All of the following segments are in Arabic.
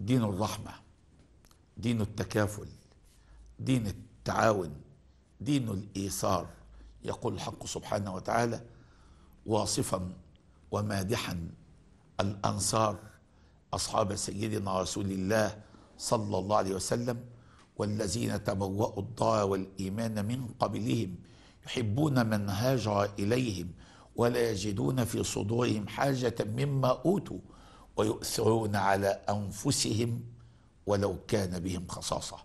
دين الرحمة دين التكافل دين التعاون دين الإيثار يقول الحق سبحانه وتعالى واصفا ومادحا الأنصار أصحاب سيدنا رسول الله صلى الله عليه وسلم والذين تبوأوا الدار والإيمان من قبلهم يحبون من هاجر إليهم ولا يجدون في صدورهم حاجة مما أوتوا ويؤثرون على انفسهم ولو كان بهم خصاصه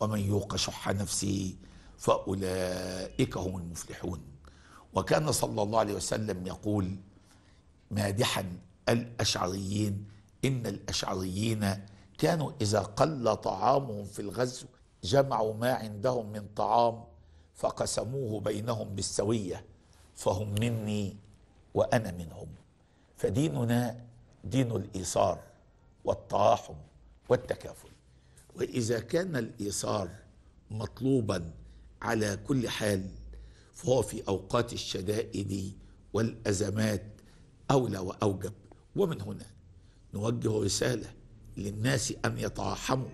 ومن يوق شح نفسه فاولئك هم المفلحون وكان صلى الله عليه وسلم يقول مادحا الاشعريين ان الاشعريين كانوا اذا قل طعامهم في الغزو جمعوا ما عندهم من طعام فقسموه بينهم بالسويه فهم مني وانا منهم فديننا دين الايثار والتراحم والتكافل واذا كان الايثار مطلوبا على كل حال فهو في اوقات الشدائد والازمات اولى واوجب ومن هنا نوجه رساله للناس ان يتراحموا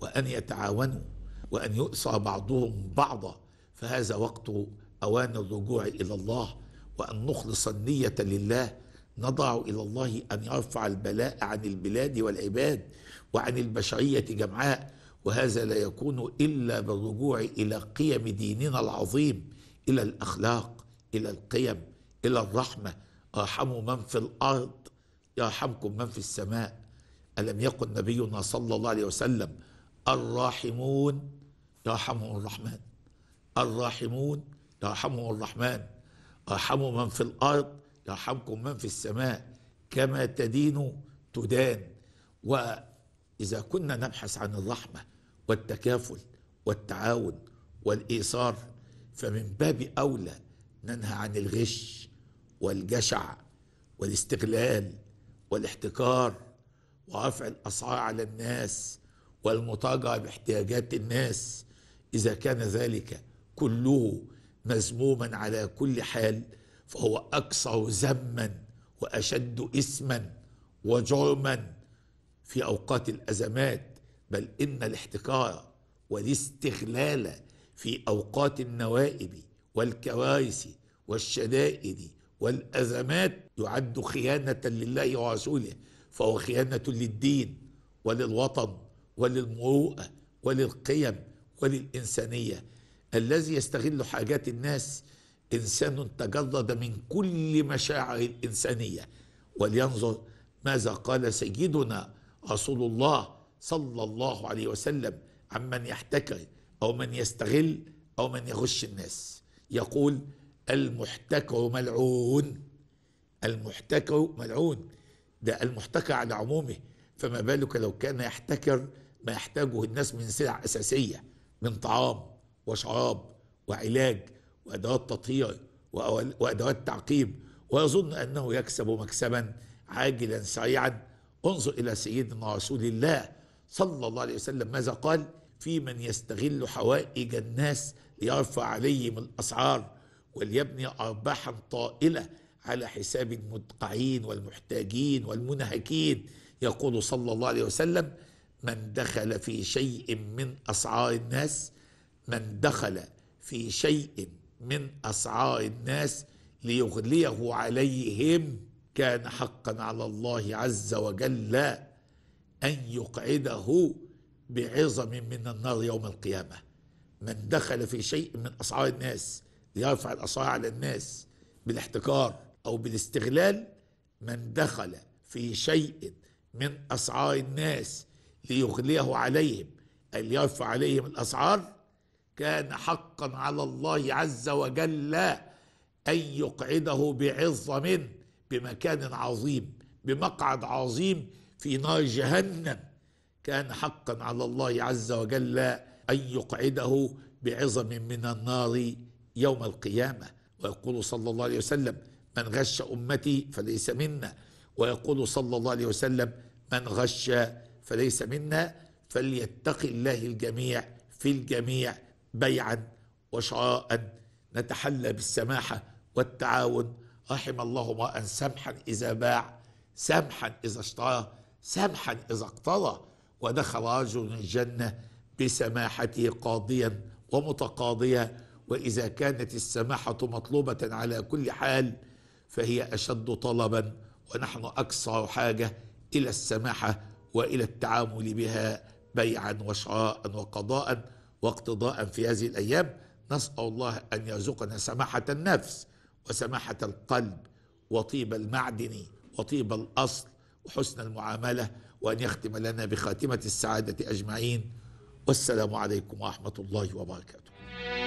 وان يتعاونوا وان يؤسى بعضهم بعضا فهذا وقت اوان الرجوع الى الله وان نخلص النيه لله نضع إلى الله أن يرفع البلاء عن البلاد والعباد وعن البشرية جمعاء وهذا لا يكون إلا بالرجوع إلى قيم ديننا العظيم إلى الأخلاق إلى القيم إلى الرحمة ارحموا من في الأرض يرحمكم من في السماء ألم يقل نبينا صلى الله عليه وسلم الراحمون يرحمهم الرحمن الراحمون يرحمهم الرحمن ارحموا من في الأرض يرحمكم من في السماء كما تدين تدان وإذا كنا نبحث عن الرحمة والتكافل والتعاون والإيثار فمن باب أولى ننهى عن الغش والجشع والاستغلال والاحتكار ورفع الأسعار على الناس والمطاجعة باحتياجات الناس إذا كان ذلك كله مذموما على كل حال فهو اكثر ذما واشد اثما وجرما في اوقات الازمات بل ان الاحتكار والاستغلال في اوقات النوائب والكوارث والشدائد والازمات يعد خيانه لله ورسوله فهو خيانه للدين وللوطن وللمروءه وللقيم وللانسانيه الذي يستغل حاجات الناس إنسان تجرد من كل مشاعر الإنسانية ولينظر ماذا قال سيدنا رسول الله صلى الله عليه وسلم عمن يحتكر أو من يستغل أو من يغش الناس يقول المحتكر ملعون المحتكر ملعون ده المحتكر على عمومه فما بالك لو كان يحتكر ما يحتاجه الناس من سلع أساسية من طعام وشراب وعلاج وأدوات تطهير وأدوات تعقيب ويظن أنه يكسب مكسبا عاجلا سريعا انظر إلى سيدنا رسول الله صلى الله عليه وسلم ماذا قال في من يستغل حوائج الناس ليرفع عليهم الأسعار وليبني أرباحا طائلة على حساب المدقعين والمحتاجين والمنهكين يقول صلى الله عليه وسلم من دخل في شيء من أسعار الناس من دخل في شيء من أسعار الناس ليغليه عليهم كان حقا على الله عز وجل أن يقعده بعظم من النار يوم القيامة من دخل في شيء من أسعار الناس ليرفع الأسعار على الناس بالاحتكار أو بالاستغلال من دخل في شيء من أسعار الناس ليغليه عليهم أن يرفع عليهم الأسعار كان حقا على الله عز وجل ان يقعده بعظه منه بمكان عظيم بمقعد عظيم في نار جهنم كان حقا على الله عز وجل ان يقعده بعظم من النار يوم القيامه ويقول صلى الله عليه وسلم من غش امتي فليس منا ويقول صلى الله عليه وسلم من غش فليس منا فليتق الله الجميع في الجميع بيعا وشراء نتحلى بالسماحة والتعاون رحم الله امرأ سمحا إذا باع سمحا إذا اشترى سمحا إذا اقترى ودخل رجل الجنة بسماحته قاضيا ومتقاضيا وإذا كانت السماحة مطلوبة على كل حال فهي أشد طلبا ونحن أكثر حاجة إلى السماحة وإلى التعامل بها بيعا وشراء وقضاء واقتضاء في هذه الايام نسال الله ان يرزقنا سماحه النفس وسماحه القلب وطيب المعدن وطيب الاصل وحسن المعامله وان يختم لنا بخاتمه السعاده اجمعين والسلام عليكم ورحمه الله وبركاته